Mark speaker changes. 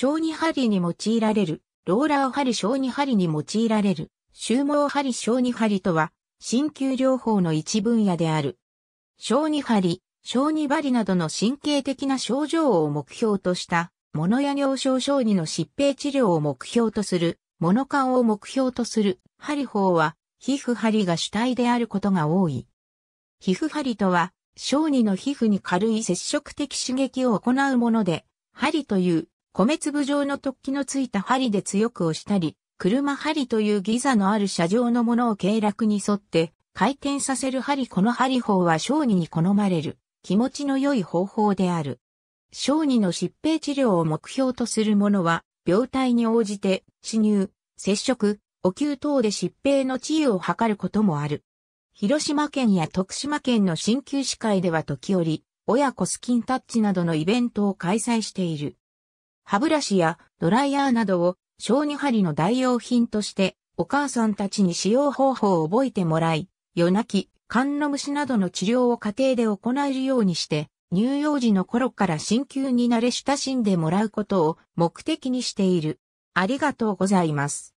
Speaker 1: 小二針に用いられる、ローラー針小二針に用いられる、収納針小二針とは、鍼灸療法の一分野である。小二針、小二針などの神経的な症状を目標とした、物や尿症小児の疾病治療を目標とする、物感を目標とする、針法は、皮膚針が主体であることが多い。皮膚針とは、小児の皮膚に軽い接触的刺激を行うもので、針という米粒状の突起のついた針で強く押したり、車針というギザのある車上のものを軽落に沿って回転させる針この針法は小児に好まれる気持ちの良い方法である。小児の疾病治療を目標とするものは病態に応じて死乳、接触、お給等で疾病の治癒を図ることもある。広島県や徳島県の鍼灸師会では時折、親子スキンタッチなどのイベントを開催している。歯ブラシやドライヤーなどを小児針の代用品としてお母さんたちに使用方法を覚えてもらい、夜泣き、缶の虫などの治療を家庭で行えるようにして、乳幼児の頃から進級に慣れ親しんでもらうことを目的にしている。ありがとうございます。